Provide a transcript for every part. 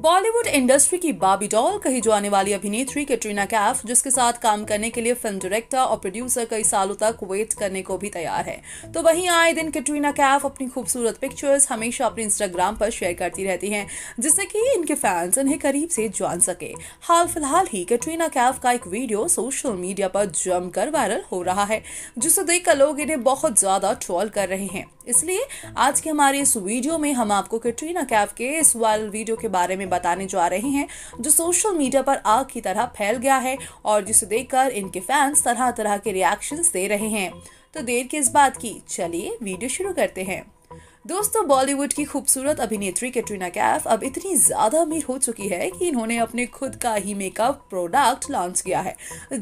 Bollywood industry की बाबी doll कही जाने वाली अभिनेत्री कैटरीना कैफ जिसके साथ काम करने के लिए फिल्म डायरेक्टर और प्रोड्यूसर कई सालों तक वेट करने को भी तैयार है तो वहीं आए दिन कैटरीना कैफ अपनी खूबसूरत पिक्चर्स हमेशा अपने इंस्टाग्राम पर शेयर करती रहती हैं जिससे कि इनके फैंस इन्हें करीब से जान सके हाल फिलहाल ही कैटरीना कैफ का एक वीडियो सोशल मीडिया पर जमकर वायरल हो रहा है जिसे देखकर लोग इन्हें बहुत ज्यादा ट्रोल कर रहे हैं इसलिए आज के हमारे इस वीडियो में हम आपको कैटरीना कैफ के इस वायरल वीडियो के बारे में में बताने जा रहे हैं जो सोशल मीडिया पर आग की तरह फैल गया है और जिसे देखकर इनके फैंस तरह तरह के रिएक्शन दे रहे हैं तो देर के इस बात की चलिए वीडियो शुरू करते हैं दोस्तों बॉलीवुड की खूबसूरत अभिनेत्री कैटरीना कैफ अब इतनी ज्यादा अमीर हो चुकी है कि इन्होंने अपने खुद का ही मेकअप प्रोडक्ट लॉन्च किया है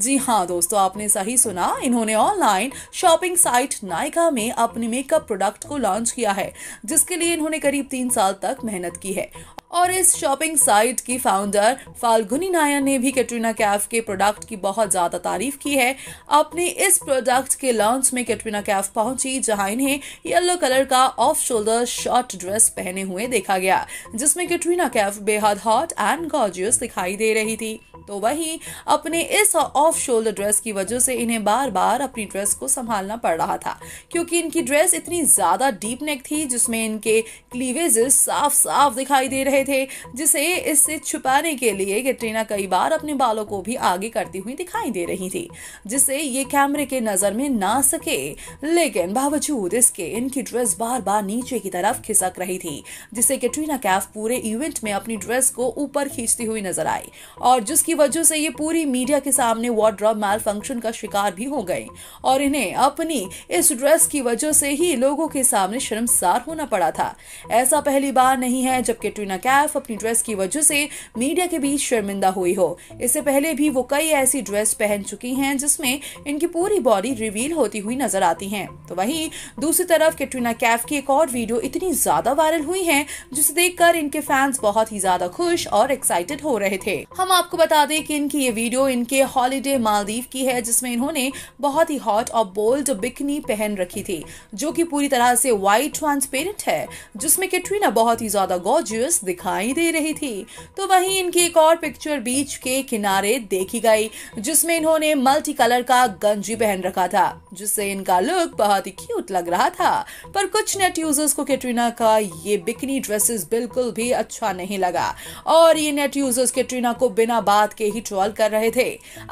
जी हाँ दोस्तों आपने सही सुना इन्होंने ऑनलाइन शॉपिंग साइट नायका में अपने मेकअप प्रोडक्ट को लॉन्च किया है जिसके लिए इन्होंने करीब तीन साल तक मेहनत की है और इस शॉपिंग साइट की फाउंडर फाल्गुनी नायर ने भी कैटरीना कैफ के प्रोडक्ट की बहुत ज़्यादा तारीफ की है अपने इस प्रोडक्ट के लॉन्च में कैटरीना कैफ पहुंची जहां इन्हें येलो कलर का ऑफ शोल्डर शॉर्ट ड्रेस पहने हुए देखा गया जिसमें कैटरीना कैफ बेहद हॉट एंड गॉर्जियस दिखाई दे रही थी तो वही अपने इस ऑफ शोल्डर ड्रेस की वजह से इन्हें बार बार अपनी ड्रेस को संभालना पड़ रहा था क्योंकि इनकी ड्रेस इतनी ज़्यादा डीप नेक थी जिसमें इनके क्लीवेजेस साफ साफ दिखाई दे रहे रहे थे जिसे इससे छुपाने के लिए कैटरीना कई बार अपने बालों को भी आगे करती हुई दिखाई दे रही थी जिससे ये कैमरे के नजर में ना सके लेकिन बावजूद इसके इनकी ड्रेस बार बार नीचे की तरफ खिसक रही थी जिससे कैटरीना कैफ पूरे इवेंट में अपनी ड्रेस को ऊपर खींचती हुई नजर आई और जिसकी वजह से ये पूरी मीडिया के सामने वार्ड्रॉप मैल फंक्शन का शिकार भी हो गए और इन्हें अपनी इस ड्रेस की वजह से ही लोगों के सामने शर्मसार होना पड़ा था ऐसा पहली बार नहीं है जब कैटरीना कैफ अपनी ड्रेस की वजह से मीडिया के बीच शर्मिंदा हुई हो इससे पहले भी वो कई ऐसी ड्रेस पहन चुकी हैं जिसमें इनकी पूरी बॉडी रिवील होती हुई नजर आती हैं तो वहीं दूसरी तरफ कैटरीना कैफ की एक और वीडियो इतनी ज्यादा वायरल हुई है जिसे देखकर इनके फैंस बहुत ही ज्यादा खुश और एक्साइटेड हो रहे थे हम आपको बता दें कि इनकी ये वीडियो इनके हॉलीडे मालदीव की है जिसमें इन्होंने बहुत ही हॉट और बोल्ड बिकनी पहन रखी थी जो की पूरी तरह से व्हाइट ट्रांसपेरेंट है जिसमें कैटरीना बहुत ही ज्यादा गोजियस दिख दिखाई दे रही थी तो वहीं इनकी एक और पिक्चर बीच के किनारे देखी गई जिसमें इन्होंने मल्टी कलर का गंजी पहन रखा था जिससे इनका लुक बहुत ही क्यूट लग रहा था पर कुछ नेट यूजर्स को कैटरीना का ये बिकनी ड्रेसेस बिल्कुल भी अच्छा नहीं लगा और ये नेट यूजर्स कैटरीना को बिना बात के ही ट्रॉल कर रहे थे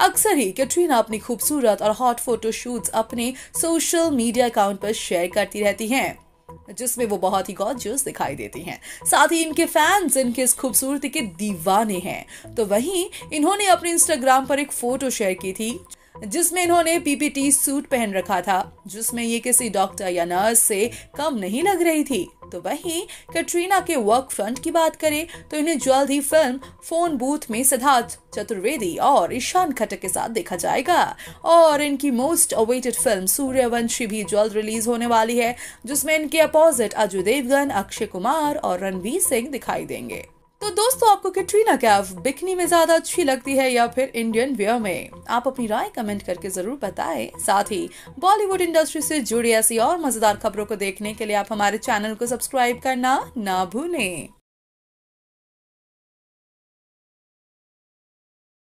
अक्सर ही कैटरीना अपनी खूबसूरत और हॉट फोटो शूट्स अपने सोशल मीडिया अकाउंट पर शेयर करती रहती हैं जिसमें वो बहुत ही गॉर्जियस दिखाई देती हैं साथ ही इनके फैंस इनके इस खूबसूरती के दीवाने हैं तो वहीं इन्होंने अपने इंस्टाग्राम पर एक फोटो शेयर की थी जिसमें इन्होंने पीपीटी सूट पहन रखा था जिसमें ये किसी डॉक्टर या नर्स से कम नहीं लग रही थी तो वहीं कटरीना के वर्क फ्रंट की बात करें तो इन्हें जल्द ही फिल्म फोन बूथ में सिद्धार्थ चतुर्वेदी और ईशान खट्टर के साथ देखा जाएगा और इनकी मोस्ट अवेटेड फिल्म सूर्यवंशी भी जल्द रिलीज होने वाली है जिसमें इनके अपोजिट अजय देवगन अक्षय कुमार और रणवीर सिंह दिखाई देंगे तो दोस्तों आपको कैटरीना कैफ बिकनी में ज्यादा अच्छी लगती है या फिर इंडियन वेयर में आप अपनी राय कमेंट करके जरूर बताएं साथ ही बॉलीवुड इंडस्ट्री से जुड़ी ऐसी और मजेदार खबरों को देखने के लिए आप हमारे चैनल को सब्सक्राइब करना ना भूलें